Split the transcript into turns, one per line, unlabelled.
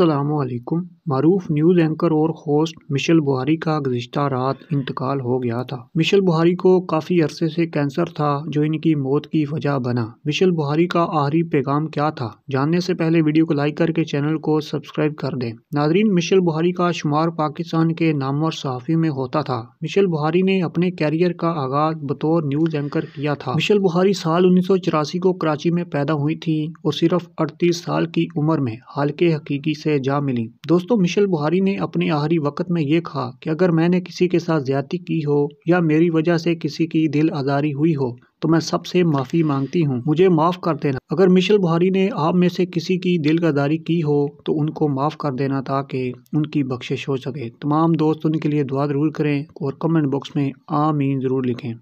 असलकुम मरूफ news anchor और होस्ट मिशेल बुहारी का गुजशत रात इंतकाल हो गया था मिशेल बुहारी को काफ़ी अरसे से कैंसर था जो इनकी मौत की वजह बना मिशेल बुहारी का आहरी पैगाम क्या था जानने से पहले वीडियो को लाइक करके चैनल को सब्सक्राइब कर दें नाजरीन मिशेल बुहारी का शुमार पाकिस्तान के नामवर सहाफ़ी में होता था मिशेल बुहारी ने अपने कैरियर का आगाज बतौर न्यूज़ एंकर किया था मिशेल बुहारी साल उन्नीस को कराची में पैदा हुई थी और सिर्फ अड़तीस साल की उम्र में हाल के हकीकी से जा मिली दोस्तों मिशेल बुहारी ने अपने आहरी वक्त में ये कहा कि अगर मैंने किसी के साथ ज्यादा की हो या मेरी वजह से किसी की दिल आज़ारी हुई हो तो मैं सबसे माफ़ी मांगती हूँ मुझे माफ़ कर देना अगर मिशेल बुहारी ने आप में से किसी की दिल गदारी की हो तो उनको माफ़ कर देना ताकि उनकी बख्शिश हो सके तमाम दोस्त उनके लिए दुआ ज़रूर करें और कमेंट बॉक्स में आमीन ज़रूर लिखें